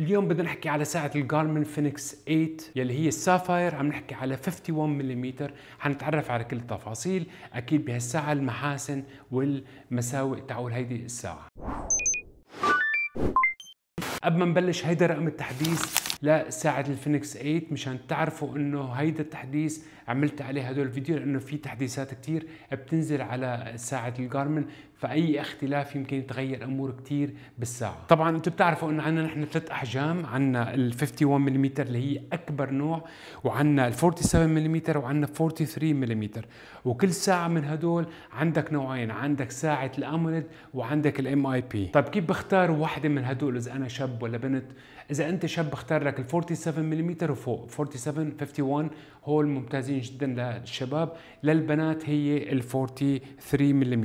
اليوم بدنا نحكي على ساعة الجارمن فينيكس 8 يلي هي السافاير عم نحكي على 51 ملم حنتعرف على كل التفاصيل أكيد بهالساعة المحاسن والمساوئ تعول هيدي الساعة قبل ما نبلش هيدا رقم التحديث لساعة الفينكس 8 مشان تعرفوا انه هيدا التحديث عملت عليه هدول الفيديو لانه في تحديثات كتير بتنزل على ساعة الجارمن فاي اختلاف يمكن يتغير امور كثير بالساعه طبعا انتم بتعرفوا انه عندنا نحن ثلاث احجام عندنا ال 51 ملم اللي هي اكبر نوع وعندنا ال 47 ملم وعندنا 43 ملم وكل ساعه من هدول عندك نوعين عندك ساعه الاموليد وعندك الام اي بي طيب كيف بختار وحده من هدول اذا انا شاب ولا بنت اذا انت شاب اختار لك ال 47 ملم وفوق 47 51 هول ممتازين جدا للشباب للبنات هي ال 43 ملم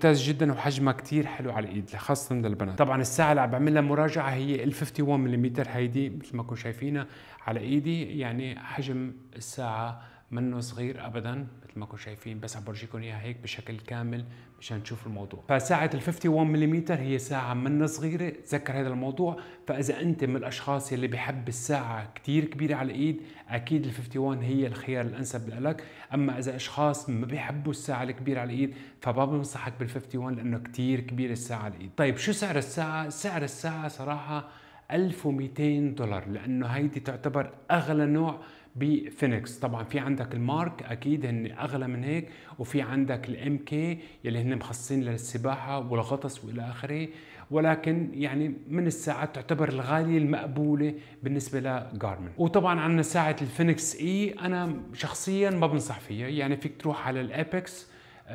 ممتاز جدا وحجمها كثير حلو على الايد خاصه للبنات طبعا الساعه اللي عم بعملها مراجعه هي ال 51 ملم هيدي مثل ما كنتم شايفينها على ايدي يعني حجم الساعه منه صغير ابدا مثل ما كنتم شايفين بس عم برجيكم اياها هيك بشكل كامل مشان تشوف الموضوع فساعة ال 51 ملم هي ساعة من صغيرة تذكر هذا الموضوع فإذا أنت من الأشخاص اللي بحب الساعة كتير كبيرة على الإيد أكيد ال 51 هي الخيار الأنسب لك أما إذا أشخاص ما بيحبوا الساعة الكبيرة على الإيد فما بنصحك بال 51 لأنه كتير كبيرة الساعة على الإيد طيب شو سعر الساعة؟ سعر الساعة صراحة 1200 دولار لأنه هيدي تعتبر أغلى نوع بفينكس طبعا في عندك المارك اكيد هن اغلى من هيك وفي عندك الام كي يلي هن مخصصين للسباحه والغطس والى اخره ولكن يعني من الساعات تعتبر الغاليه المقبوله بالنسبه لجارمن وطبعا عندنا ساعه الفينكس اي انا شخصيا ما بنصح فيها يعني فيك تروح على الابكس 2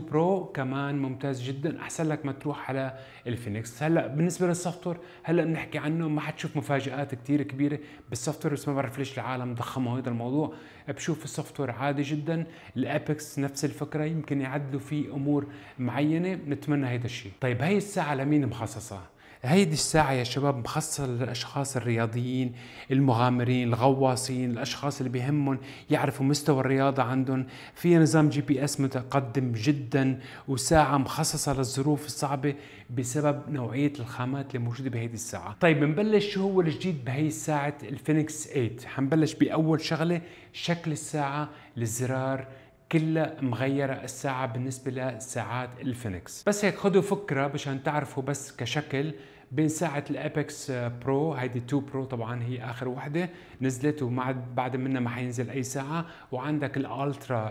آه، برو كمان ممتاز جدا احسن لك ما تروح على الفينكس هلا بالنسبه للسوفت وير هلا بنحكي عنه ما حتشوف مفاجات كثير كبيره بالسوفت وير بس ما بعرف ليش العالم ضخموا هذا الموضوع بشوف السوفت وير عادي جدا الابكس نفس الفكره يمكن يعدلوا فيه امور معينه نتمنى هذا الشيء طيب هي الساعه لمين مخصصه هيدي الساعة يا شباب مخصصة للأشخاص الرياضيين المغامرين الغواصين الأشخاص اللي بيهمهم يعرفوا مستوى الرياضة عندهم فيها نظام جي بي اس متقدم جدا وساعة مخصصة للظروف الصعبة بسبب نوعية الخامات اللي موجودة بهيدي الساعة طيب بنبلش شو هو الجديد بهي الساعة الفينكس 8 حنبلش بأول شغلة شكل الساعة الزرار كلها مغيرة الساعة بالنسبة لساعات الفينكس بس هيك خدوا فكرة مشان تعرفوا بس كشكل بين ساعه الابيكس آه، برو هيدي 2 برو طبعا هي اخر وحده نزلت وما بعد منها ما حينزل اي ساعه وعندك الالترا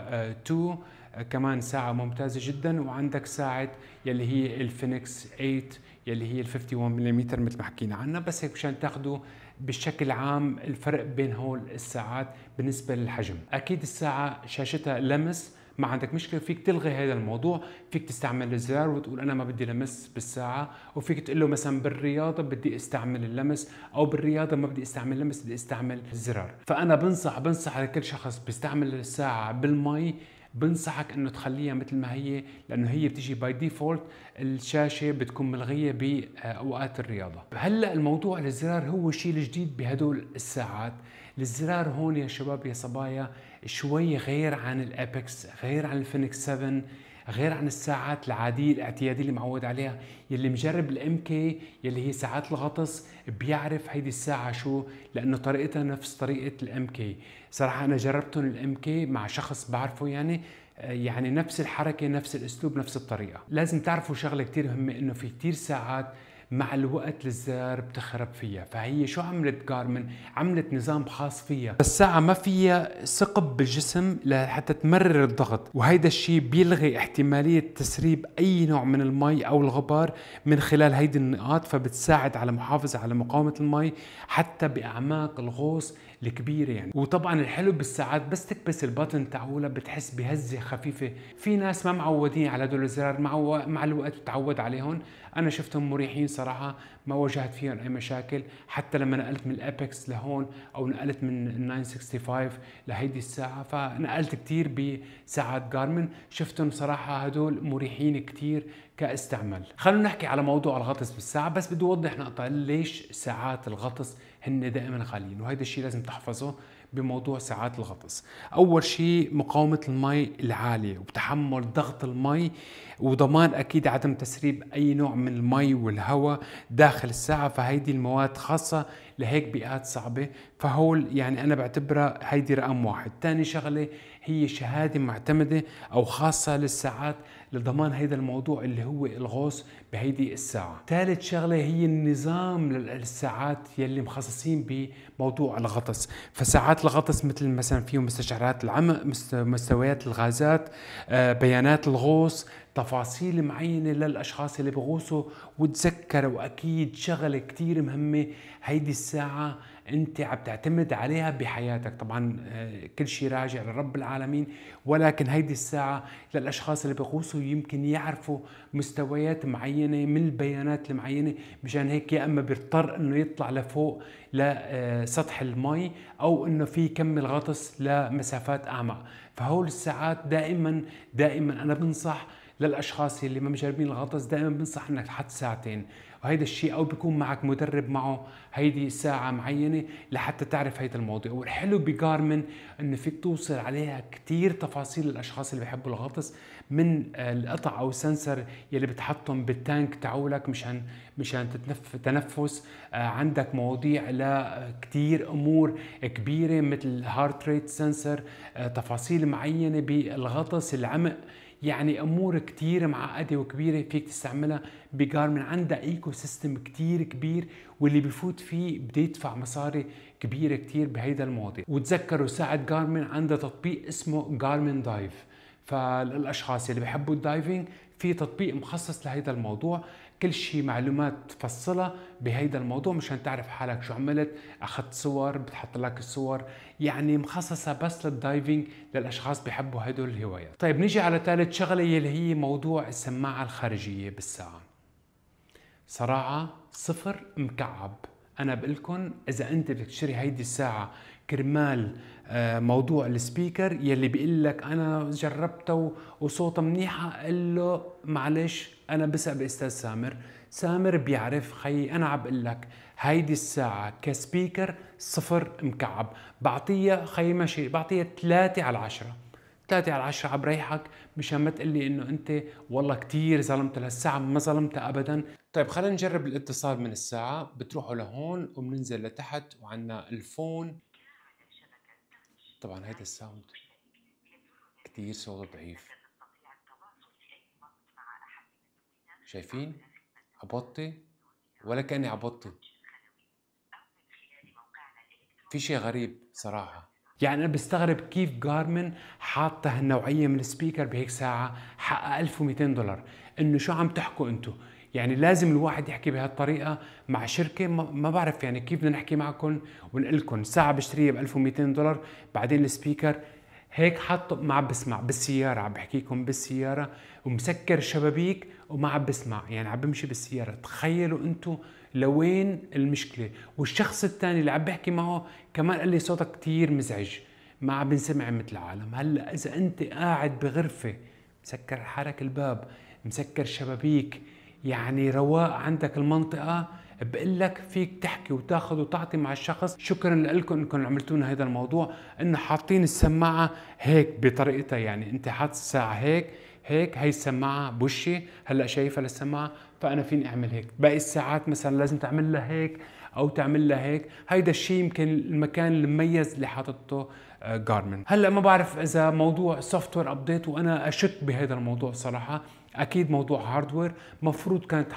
2 آه، آه، كمان ساعه ممتازه جدا وعندك ساعه يلي هي الفينكس 8 يلي هي ال 51 ملم مثل ما حكينا عنها بس هيك مشان تاخذوا بشكل عام الفرق بين هول الساعات بالنسبه للحجم اكيد الساعه شاشتها لمس ما عندك مشكله فيك تلغي هذا الموضوع فيك تستعمل الزرار وتقول انا ما بدي لمس بالساعه وفيك تقول له مثلا بالرياضه بدي استعمل اللمس او بالرياضه ما بدي استعمل لمس بدي استعمل الزرار فانا بنصح بنصح لكل شخص بيستعمل الساعه بالمي بنصحك انه تخليها مثل ما هي لانه هي بتيجي باي ديفولت الشاشه بتكون ملغيه باوقات الرياضه هلا الموضوع الزرار هو الشيء الجديد بهدول الساعات الزرار هون يا شباب يا صبايا شوي غير عن الابكس غير عن الفينكس 7 غير عن الساعات العادية الاعتيادية اللي معود عليها يلي مجرب الام كي يلي هي ساعات الغطس بيعرف هيدي الساعة شو لأنه طريقتها نفس طريقة الام كي صراحة أنا جربتهم الام كي مع شخص بعرفه يعني آه، يعني نفس الحركة نفس الأسلوب نفس الطريقة لازم تعرفوا شغلة كتير مهمة إنه في كتير ساعات مع الوقت الزر بتخرب فيها فهي شو عملت جارمن عملت نظام خاص فيها الساعة ما فيها ثقب بالجسم لحتى تمرر الضغط وهيدا الشيء بيلغي احتمالية تسريب أي نوع من المي أو الغبار من خلال هيدي النقاط فبتساعد على محافظة على مقاومة المي حتى بأعماق الغوص الكبيره يعني وطبعا الحلو بالساعات بس تكبس البطن تعولها بتحس بهزه خفيفه في ناس ما معودين على دول الزرار مع و... مع الوقت بتعود عليهم انا شفتهم مريحين صراحه ما واجهت فيهم اي مشاكل حتى لما نقلت من الابكس لهون او نقلت من 965 لهيدي الساعه فنقلت كثير بساعات جارمن شفتهم صراحه هدول مريحين كثير كاستعمال خلونا نحكي على موضوع الغطس بالساعه بس بدي اوضح نقطه ليش ساعات الغطس هن دائما غاليين وهذا الشيء لازم تحفظه بموضوع ساعات الغطس اول شيء مقاومه المي العاليه وتحمل ضغط المي وضمان اكيد عدم تسريب اي نوع من المي والهواء داخل الساعه فهيدي المواد خاصه لهيك بيئات صعبه فهول يعني انا بعتبرها هيدي رقم واحد ثاني شغله هي شهاده معتمده او خاصه للساعات لضمان هيدا الموضوع اللي هو الغوص بهيدي الساعة ثالث شغلة هي النظام للساعات يلي مخصصين بموضوع الغطس فساعات الغطس مثل مثلا فيه مستشعرات العمق مستويات الغازات آه، بيانات الغوص تفاصيل معينة للأشخاص اللي بغوصوا وتذكروا أكيد شغلة كتير مهمة هيدي الساعة انت عم تعتمد عليها بحياتك طبعا آه، كل شيء راجع لرب العالمين ولكن هيدي الساعه للاشخاص اللي بيغوصوا يمكن يعرفوا مستويات معينه من البيانات المعينه مشان هيك يا اما بيضطر انه يطلع لفوق لسطح آه، المي او انه في يكمل غطس لمسافات اعمق فهول الساعات دائما دائما انا بنصح للاشخاص اللي ما مجربين الغطس دائما بنصح انك تحط ساعتين وهيدا الشيء او بيكون معك مدرب معه هيدي ساعه معينه لحتى تعرف هيدا المواضيع والحلو بجارمن انه فيك توصل عليها كثير تفاصيل الاشخاص اللي بيحبوا الغطس من القطع او السنسر يلي بتحطهم بالتانك تعولك مشان مشان تتنف تنفس آه، عندك مواضيع لكثير آه، امور كبيره مثل هارت ريت سنسر تفاصيل معينه بالغطس العمق يعني امور كتير معقده وكبيره فيك تستعملها بجارمن عندها ايكو سيستم كتير كبير واللي بفوت فيه بده يدفع مصاري كبيره كتير بهيدا المواضيع وتذكروا ساعه جارمن عندها تطبيق اسمه جارمن دايف فالاشخاص اللي بحبوا الدايفنج في تطبيق مخصص لهيدا الموضوع كل شيء معلومات تفصلها بهيدا الموضوع مشان تعرف حالك شو عملت اخذت صور بتحط لك الصور يعني مخصصه بس للدايفنج للاشخاص بيحبوا هدول الهوايات طيب نيجي على ثالث شغله اللي هي موضوع السماعه الخارجيه بالساعه صراحه صفر مكعب انا بقول لكم اذا انت بدك تشتري هيدي الساعه كرمال آه، موضوع السبيكر يلي بيقول لك انا جربته وصوته منيحه قال له معلش انا بسأل استاذ سامر سامر بيعرف خي انا عم بقول لك هيدي الساعة كسبيكر صفر مكعب بعطيها خي ماشي بعطيها ثلاثة على عشرة ثلاثة على عشرة ريحك مشان ما تقول لي انه انت والله كثير ظلمت لهالساعة ما ظلمتها ابدا طيب خلينا نجرب الاتصال من الساعة بتروحوا لهون وبننزل لتحت وعندنا الفون طبعا هذا الساوند كتير صوته ضعيف شايفين عبطي ولا كاني عبطي في شيء غريب صراحه يعني انا بستغرب كيف جارمن حاطه هالنوعيه من السبيكر بهيك ساعه حقها 1200 دولار انه شو عم تحكوا انتم يعني لازم الواحد يحكي بهالطريقه مع شركه ما بعرف يعني كيف بدنا نحكي معكم ونقول لكم ساعه بشتريها ب 1200 دولار بعدين السبيكر هيك حاطه ما عم بسمع بالسياره عم بحكيكم بالسياره ومسكر شبابيك وما عم بسمع يعني عم بمشي بالسياره تخيلوا انتم لوين المشكله والشخص الثاني اللي عم بحكي معه كمان قال لي صوتك كثير مزعج ما عم بنسمع مثل العالم هلا اذا انت قاعد بغرفه مسكر حالك الباب مسكر شبابيك يعني رواق عندك المنطقه بقول لك فيك تحكي وتاخذ وتعطي مع الشخص شكرا لكم انكم عملتوا لنا هذا الموضوع انه حاطين السماعه هيك بطريقتها يعني انت حاطط الساعه هيك هيك هي السماعه بوشي هلا شايفها للسماعه فانا فيني اعمل هيك باقي الساعات مثلا لازم تعمل لها هيك او تعمل لها هيك هيدا الشيء يمكن المكان المميز اللي حاططه جارمن آه، هلا ما بعرف اذا موضوع سوفت وير ابديت وانا اشك بهذا الموضوع صراحه اكيد موضوع هاردوير مفروض كانت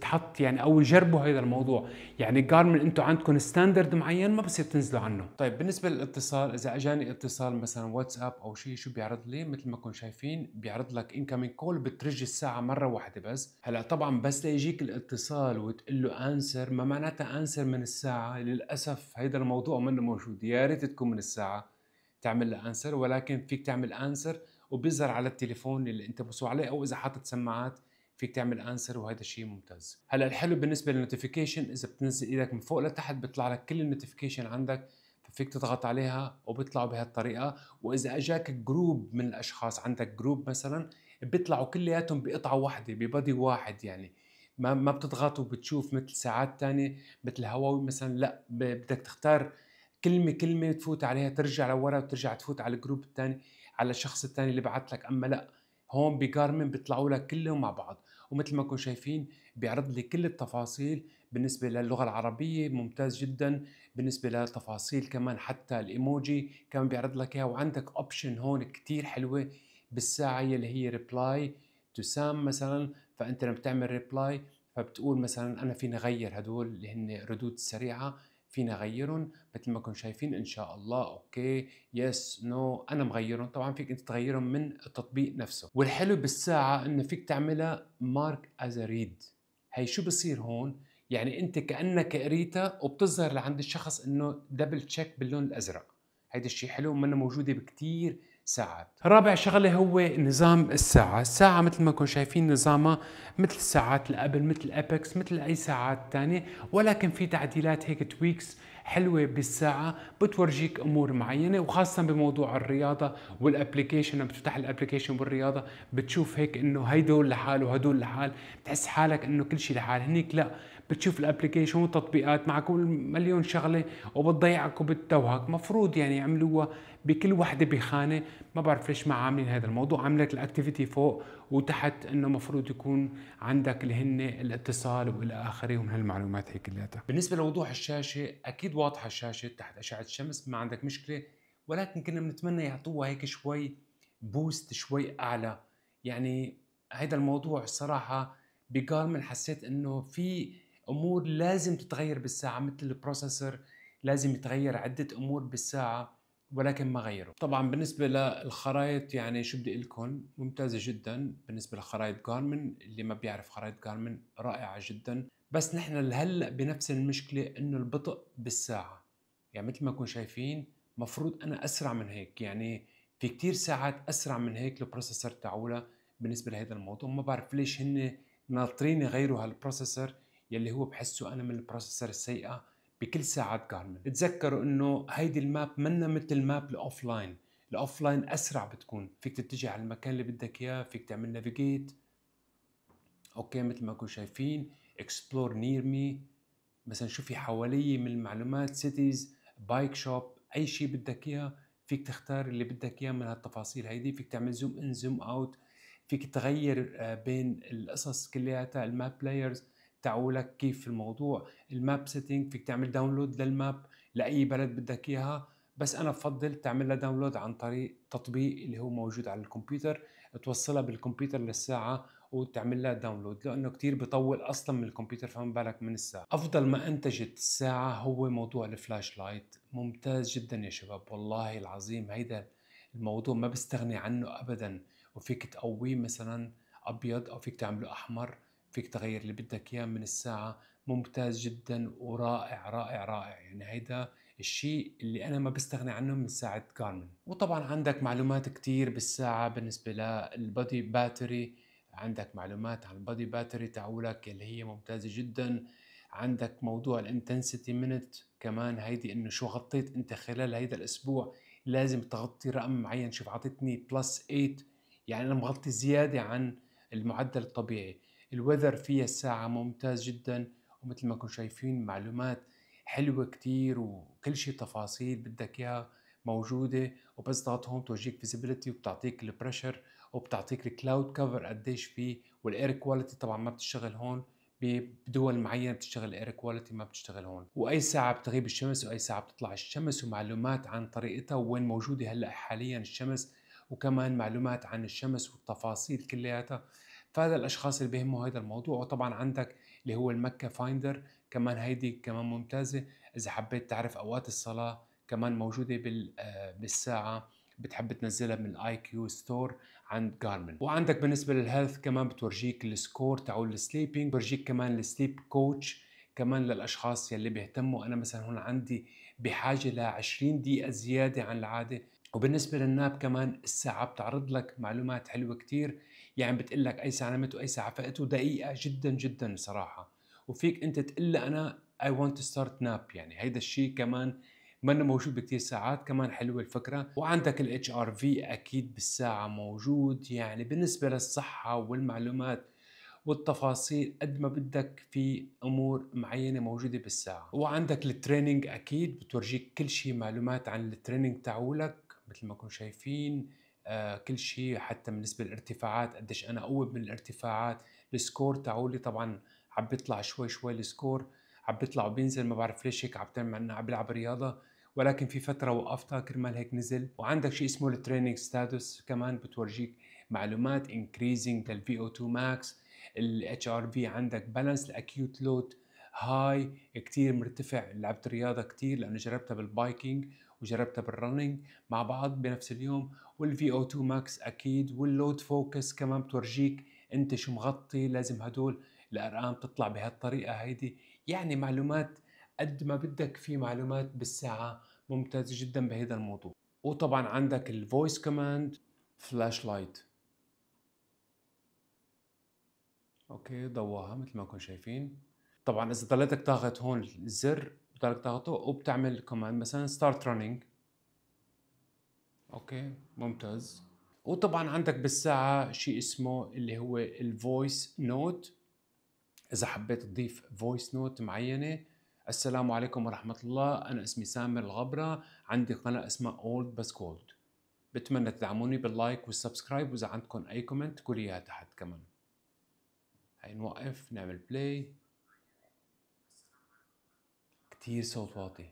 تحط يعني او يجربوا هذا الموضوع يعني جارمن انتم عندكم ستاندرد معين ما بصير تنزلوا عنه طيب بالنسبه للاتصال اذا اجاني اتصال مثلا واتساب او شيء شو بيعرض لي مثل ما كنتم شايفين بيعرض لك انكمين كول بترج الساعه مره واحده بس هلا طبعا بس ليجيك الاتصال وتقول له انسر ما معناتها انسر من الساعه للاسف هذا الموضوع منه موجود يا ريت تكون من الساعه تعمل له انسر ولكن فيك تعمل انسر وبيظهر على التليفون اللي انت بصوا عليه او اذا حاطط سماعات فيك تعمل انسر وهذا شيء ممتاز هلا الحلو بالنسبه للنوتيفيكيشن اذا بتنزل ايدك من فوق لتحت بيطلع لك كل النوتيفيكيشن عندك فيك تضغط عليها وبيطلعوا بهالطريقه واذا اجاك جروب من الاشخاص عندك جروب مثلا بيطلعوا كلياتهم بقطعه واحده ببادي واحد يعني ما ما بتضغط وبتشوف مثل ساعات تانية مثل هواوي مثلا لا بدك تختار كلمه كلمه تفوت عليها ترجع لورا وترجع تفوت على الجروب الثاني على الشخص الثاني اللي بعث لك اما لا هون بجارمن بيطلعوا لك كلهم مع بعض ومثل ما كنتم شايفين بيعرض لي كل التفاصيل بالنسبة للغة العربية ممتاز جدا بالنسبة لتفاصيل كمان حتى الايموجي كمان بيعرض لك اياها وعندك اوبشن هون كتير حلوة بالساعة اللي هي ريبلاي تو سام مثلا فانت لما بتعمل ريبلاي فبتقول مثلا انا فيني اغير هدول اللي هن ردود سريعة فينا غيرهم مثل ما كنتم شايفين ان شاء الله اوكي يس نو انا مغيرهم طبعا فيك انت تغيرهم من التطبيق نفسه والحلو بالساعه انه فيك تعملها مارك از ريد هي شو بصير هون يعني انت كانك قريتها وبتظهر لعند الشخص انه دبل تشيك باللون الازرق هيدا الشيء حلو ومنه موجوده بكثير ساعات رابع شغله هو نظام الساعه الساعه مثل ما كنتم شايفين نظامها مثل الساعات الابل مثل أبكس مثل اي ساعات تانية ولكن في تعديلات هيك تويكس حلوه بالساعه بتورجيك امور معينه وخاصه بموضوع الرياضه والابلكيشن لما بتفتح الابلكيشن والرياضه بتشوف هيك انه هيدول لحال وهدول لحال بتحس حالك انه كل شيء لحال هنيك لا بتشوف الابلكيشن وتطبيقات معك مليون شغله وبتضيعك وبتتوهك مفروض يعني يعملوها بكل وحده بخانه ما بعرف ليش ما عاملين هذا الموضوع عملت الاكتيفيتي فوق وتحت انه مفروض يكون عندك اللي هن الاتصال والى اخره ومن هالمعلومات هي كلياتها بالنسبه لوضوح الشاشه اكيد واضحه الشاشه تحت اشعه الشمس ما عندك مشكله ولكن كنا بنتمنى يعطوها هيك شوي بوست شوي اعلى يعني هذا الموضوع الصراحه بقال من حسيت انه في امور لازم تتغير بالساعه مثل البروسيسور لازم يتغير عده امور بالساعه ولكن ما غيروا طبعا بالنسبة للخرائط يعني شو بدي لكم ممتازة جدا بالنسبة لخرائط جارمن اللي ما بيعرف خرائط جارمن رائعة جدا بس نحن لهلا بنفس المشكلة انه البطء بالساعة يعني مثل ما كنتم شايفين مفروض انا اسرع من هيك يعني في كتير ساعات اسرع من هيك البروسيسور تاعولا بالنسبة لهذا الموضوع ما بعرف ليش هن ناطرين يغيروا هالبروسيسور يلي هو بحسه انا من البروسيسر السيئه بكل ساعات جارمن تذكروا انه هيدي الماب منا مثل ماب الاوف لاين الاوف لاين اسرع بتكون فيك تتجه على المكان اللي بدك اياه فيك تعمل نافيجيت اوكي مثل ما كنتوا شايفين اكسبلور نير مي مثلا شو في حوالي من المعلومات سيتيز بايك شوب اي شيء بدك اياه فيك تختار اللي بدك اياه من هالتفاصيل هيدي فيك تعمل زوم ان زوم اوت فيك تغير آه، بين القصص كلياتها الماب بلايرز تعولك كيف الموضوع الماب سيتنج فيك تعمل داونلود للماب لاي بلد بدك اياها بس انا بفضل تعمل لها داونلود عن طريق تطبيق اللي هو موجود على الكمبيوتر توصلها بالكمبيوتر للساعه وتعمل لها داونلود لانه كتير بطول اصلا من الكمبيوتر فما بالك من الساعه افضل ما انتجت الساعه هو موضوع الفلاش لايت ممتاز جدا يا شباب والله العظيم هيدا الموضوع ما بستغني عنه ابدا وفيك تقويه مثلا ابيض او فيك تعمله احمر فيك تغير اللي بدك اياه من الساعه ممتاز جدا ورائع رائع رائع يعني هيدا الشيء اللي انا ما بستغني عنه من ساعه كارمن وطبعا عندك معلومات كتير بالساعه بالنسبه للبادي باتري عندك معلومات عن البادي باتري تعولك اللي هي ممتازه جدا عندك موضوع الانتنسيتي مينت كمان هيدي انه شو غطيت انت خلال هيدا الاسبوع لازم تغطي رقم معين شوف عطتني بلس 8 يعني انا مغطي زياده عن المعدل الطبيعي الوذر فيها الساعة ممتاز جدا ومثل ما كنتم شايفين معلومات حلوة كتير وكل شيء تفاصيل بدك إياها موجودة وبس ضغط هون بتورجيك فيزيبيليتي وبتعطيك البريشر وبتعطيك الكلاود كفر قديش فيه والاير كواليتي طبعا ما بتشتغل هون بدول معينه بتشتغل اير كواليتي ما بتشتغل هون واي ساعه بتغيب الشمس واي ساعه بتطلع الشمس ومعلومات عن طريقتها وين موجوده هلا حاليا الشمس وكمان معلومات عن الشمس والتفاصيل كلياتها فهذا الاشخاص اللي بيهمه هذا الموضوع وطبعا عندك اللي هو المكه فايندر كمان هيدي كمان ممتازه اذا حبيت تعرف اوقات الصلاه كمان موجوده بال آه، بالساعه بتحب تنزلها من الاي كيو ستور عند جارمن وعندك بالنسبه للهيلث كمان بتورجيك السكور تاعول السليبينج بتورجيك كمان السليب كوتش كمان للاشخاص يلي بيهتموا انا مثلا هون عندي بحاجه ل 20 دقيقه زياده عن العاده وبالنسبة للناب كمان الساعة بتعرض لك معلومات حلوة كتير يعني بتقول لك اي ساعه نمت واي ساعه فقت ودقيقه جدا جدا صراحه وفيك انت تقول انا اي ونت تو ستارت ناب يعني هيدا الشيء كمان منه موجود بكثير ساعات كمان حلوه الفكره وعندك الاتش ار في اكيد بالساعه موجود يعني بالنسبه للصحه والمعلومات والتفاصيل قد ما بدك في امور معينه موجوده بالساعه وعندك التريننج اكيد بتورجيك كل شيء معلومات عن التريننج تاعولك مثل ما كنتم شايفين آه، كل شيء حتى بالنسبه للارتفاعات قديش انا قوي من الارتفاعات السكور تاعولي طبعا عم بيطلع شوي شوي السكور عم بيطلع وبينزل ما بعرف ليش هيك عم تعمل انه عم بلعب رياضه ولكن في فتره وقفتها كرمال هيك نزل وعندك شيء اسمه التريننج ستاتوس كمان بتورجيك معلومات انكريزنج للفي او 2 ماكس الاتش ار بي عندك بالانس الاكيوت لود هاي كتير مرتفع لعبت رياضه كتير لانه جربتها بالبايكينج وجربتها بالرننج مع بعض بنفس اليوم والفي او 2 ماكس اكيد واللود فوكس كمان بتورجيك انت شو مغطي لازم هدول الارقام تطلع بهالطريقه هيدي يعني معلومات قد ما بدك في معلومات بالساعه ممتاز جدا بهذا الموضوع وطبعا عندك الفويس كوماند فلاش لايت اوكي ضواها مثل ما كنتم شايفين طبعا اذا ضليتك ضاغط هون الزر بالطريقه تاعته وبتعمل كوماند مثلا ستارت رننج اوكي ممتاز وطبعا عندك بالساعه شيء اسمه اللي هو الفويس نوت اذا حبيت تضيف فويس نوت معينه السلام عليكم ورحمة الله أنا اسمي سامر الغبرة عندي قناة اسمها أولد بس كولد بتمنى تدعموني باللايك والسبسكرايب وإذا عندكم أي كومنت قولي تحت كمان هاي نوقف نعمل بلاي كتير صوت واطي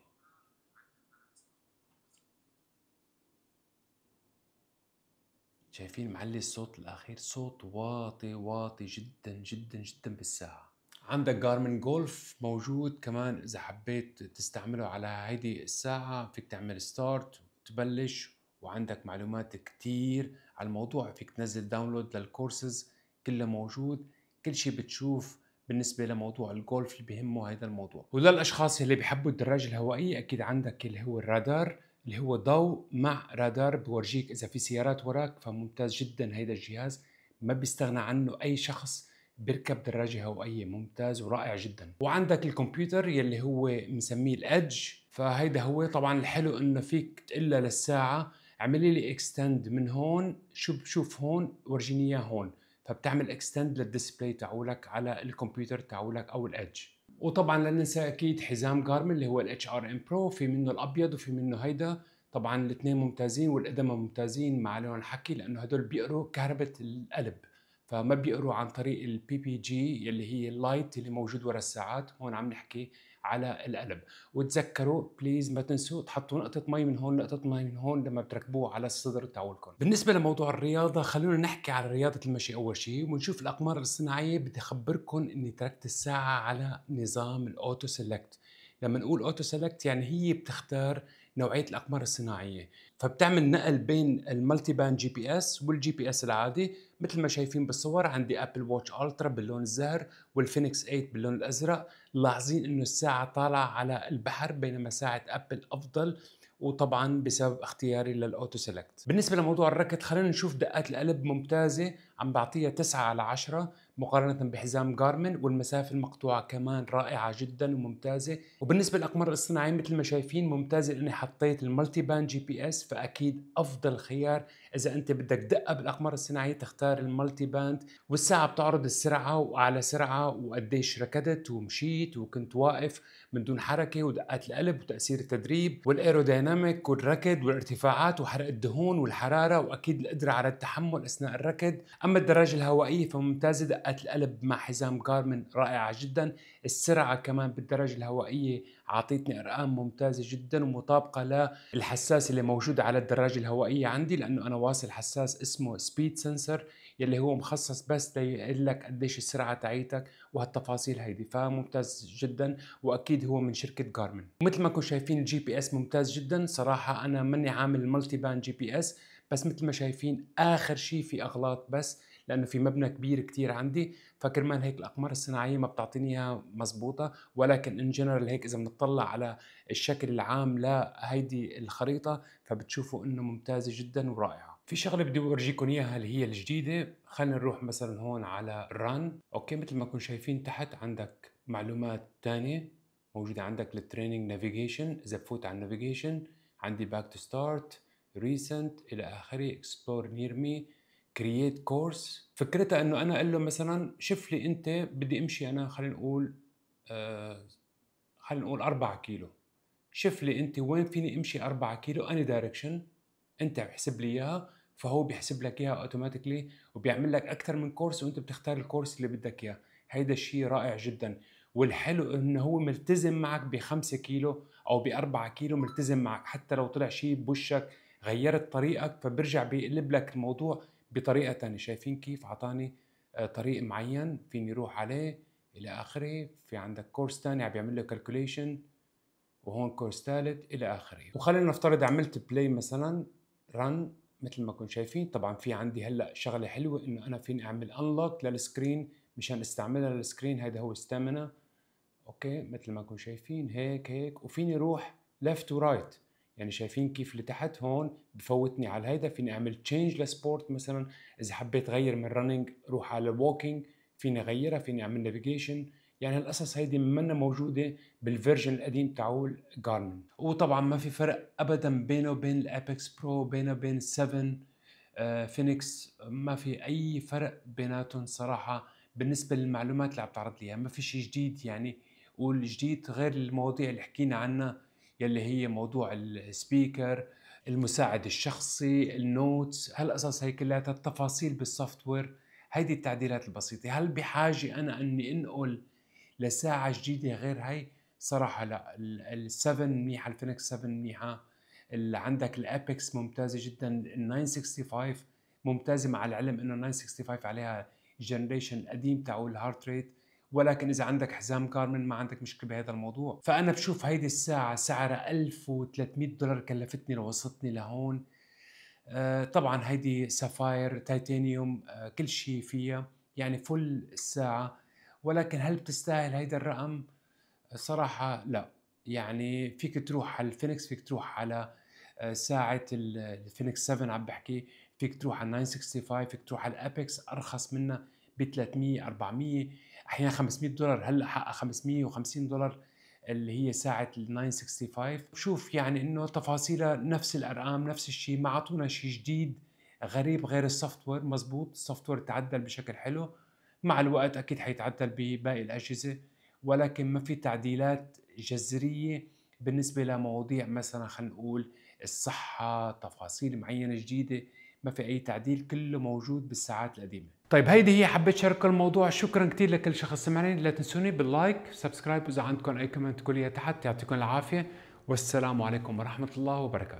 شايفين معلي الصوت الاخير صوت واطي واطي جدا جدا جدا بالساعه عندك جارمن جولف موجود كمان اذا حبيت تستعمله على هيدي الساعه فيك تعمل ستارت وتبلش وعندك معلومات كتير على الموضوع فيك تنزل داونلود للكورسز كله موجود كل شيء بتشوف بالنسبه لموضوع الجولف اللي بيهمه هذا الموضوع وللاشخاص اللي بيحبوا الدراجه الهوائيه اكيد عندك اللي هو الرادار اللي هو ضوء مع رادار بورجيك اذا في سيارات وراك فممتاز جدا هيدا الجهاز ما بيستغنى عنه اي شخص بيركب دراجة هوائية ممتاز ورائع جدا وعندك الكمبيوتر يلي هو مسميه الادج فهيدا هو طبعا الحلو انه فيك إلا للساعة اعملي لي اكستند من هون شو بشوف هون ورجيني اياه هون فبتعمل اكستند للديسبلاي تاعولك على الكمبيوتر تاعولك او الادج وطبعا لا ننسى اكيد حزام جارمن اللي هو الاتش ار ام برو في منه الابيض وفي منه هيدا طبعا الاثنين ممتازين والقدمة ممتازين مع لون الحكي لانه هدول بيقروا كهربة القلب فما بيقروا عن طريق البي بي جي اللي هي اللايت اللي موجود ورا الساعات هون عم نحكي على القلب وتذكروا بليز ما تنسوا تحطوا نقطه مي من هون نقطه مي من هون لما بتركبوه على الصدر تاعكم بالنسبه لموضوع الرياضه خلونا نحكي على رياضه المشي اول شيء ونشوف الاقمار الصناعيه بدي اخبركم اني تركت الساعه على نظام الاوتو سيلكت لما نقول اوتو سيلكت يعني هي بتختار نوعيه الاقمار الصناعيه فبتعمل نقل بين المالتي باند جي بي اس والجي بي اس العادي مثل ما شايفين بالصور عندي ابل ووتش الترا باللون الزهر والفينكس 8 باللون الازرق لاحظين انه الساعه طالعه على البحر بينما ساعه ابل افضل وطبعا بسبب اختياري للاوتو سيلكت بالنسبه لموضوع الركض خلينا نشوف دقات القلب ممتازه عم بعطيها 9 على 10 مقارنة بحزام جارمن والمسافة المقطوعة كمان رائعة جدا وممتازة وبالنسبة للأقمار الاصطناعية مثل ما شايفين ممتازة لأني حطيت الملتي باند جي بي اس فأكيد أفضل خيار إذا أنت بدك دقة بالأقمار الصناعية تختار الملتي باند والساعة بتعرض السرعة وأعلى سرعة وقديش ركضت ومشيت وكنت واقف من دون حركه ودقات القلب وتاثير التدريب والايروديناميك والركض والارتفاعات وحرق الدهون والحراره واكيد القدره على التحمل اثناء الركض اما الدراجه الهوائيه فممتازه دقات القلب مع حزام جارمن رائعه جدا السرعه كمان بالدراجه الهوائيه عطيتني ارقام ممتازه جدا ومطابقه للحساس اللي موجود على الدراجه الهوائيه عندي لانه انا واصل حساس اسمه سبيد سنسر يلي هو مخصص بس ليقول لك قديش السرعه تاعيتك وهالتفاصيل هيدي فممتاز جدا واكيد هو من شركه جارمن ومثل ما كنتم شايفين الجي بي اس ممتاز جدا صراحه انا ماني عامل مالتي باند جي بي اس بس مثل ما شايفين اخر شيء في اغلاط بس لانه في مبنى كبير كتير عندي فكرمال هيك الاقمار الصناعيه ما بتعطيني اياها مزبوطه ولكن ان جنرال هيك اذا بنطلع على الشكل العام لهيدي الخريطه فبتشوفوا انه ممتازه جدا ورائعه في شغله بدي اورجيكم اياها اللي هي الجديده خلينا نروح مثلا هون على ران اوكي مثل ما كنتم شايفين تحت عندك معلومات ثانيه موجوده عندك للتريننج نافيجيشن اذا بفوت على النافيجيشن عندي باك تو ستارت ريسنت الى اخره اكسبلور نير مي كرييت كورس فكرتها انه انا اقول له مثلا شف لي انت بدي امشي انا خلينا نقول آه خلينا نقول 4 كيلو شف لي انت وين فيني امشي 4 كيلو اني دايركشن انت بحسب لي اياها فهو بيحسب لك اياها اوتوماتيكلي وبيعمل لك اكثر من كورس وانت بتختار الكورس اللي بدك اياه هيدا الشيء رائع جدا والحلو انه هو ملتزم معك بخمسة كيلو او بأربعة كيلو ملتزم معك حتى لو طلع شيء بوشك غيرت طريقك فبرجع بيقلب لك الموضوع بطريقه ثانيه شايفين كيف اعطاني آه، طريق معين فيني روح عليه الى اخره في عندك كورس ثاني عم بيعمل له كالكوليشن وهون كورس ثالث الى اخره وخلينا نفترض عملت بلاي مثلا رن مثل ما كنتم شايفين طبعا في عندي هلا شغله حلوه انه انا فيني اعمل انلوك للسكرين مشان استعملها للسكرين هذا هو استامنا اوكي مثل ما كنتم شايفين هيك هيك وفيني روح ليفت ورايت يعني شايفين كيف لتحت هون بفوتني على هيدا فيني اعمل تشينج لسبورت مثلا اذا حبيت غير من رننج روح على الووكينج فيني اغيرها فيني اعمل نافيجيشن يعني هالقصص هيدي منا موجوده بالفيرجن القديم تاعول جارمن وطبعا ما في فرق ابدا بينه وبين الابكس برو بينه وبين 7 آه، فينيكس ما في اي فرق بيناتهم صراحه بالنسبه للمعلومات اللي عم تعرض لي ما في شيء جديد يعني والجديد غير المواضيع اللي حكينا عنها يلي هي موضوع السبيكر المساعد الشخصي النوتس هالقصص هي كلها التفاصيل بالسوفت وير هيدي التعديلات البسيطه هل بحاجه انا اني انقل لساعه جديده غير هي صراحه لا ال7 منيحه الفينكس 7 منيحه اللي عندك الابكس ممتازه جدا ال 965 ممتازه مع العلم انه 965 عليها جنريشن قديم تاعو الهارت ريت ولكن اذا عندك حزام كارمن ما عندك مشكله بهذا الموضوع فانا بشوف هيدي الساعه سعرها 1300 دولار كلفتني لو وصلتني لهون آه طبعا هيدي سفاير تيتانيوم آه كل شيء فيها يعني فل الساعه ولكن هل بتستاهل هيدا الرقم؟ صراحة لا يعني فيك تروح على الفينكس فيك تروح على آه، ساعة الفينكس 7 عم بحكي فيك تروح على 965 فيك تروح على الابكس ارخص منها ب 300 400 احيانا 500 دولار هلا حقها 550 دولار اللي هي ساعة ال 965 شوف يعني انه تفاصيلها نفس الارقام نفس الشيء ما عطونا شيء جديد غريب غير السوفت وير مزبوط السوفت وير تعدل بشكل حلو مع الوقت اكيد حيتعدل بباقي الاجهزه ولكن ما في تعديلات جذريه بالنسبه لمواضيع مثلا خلينا نقول الصحه تفاصيل معينه جديده ما في اي تعديل كله موجود بالساعات القديمه طيب هيدي هي حبيت شارك الموضوع شكرا كثير لكل شخص سمعني لا تنسوني باللايك سبسكرايب واذا عندكم اي كومنت كلية تحت يعطيكم العافيه والسلام عليكم ورحمه الله وبركاته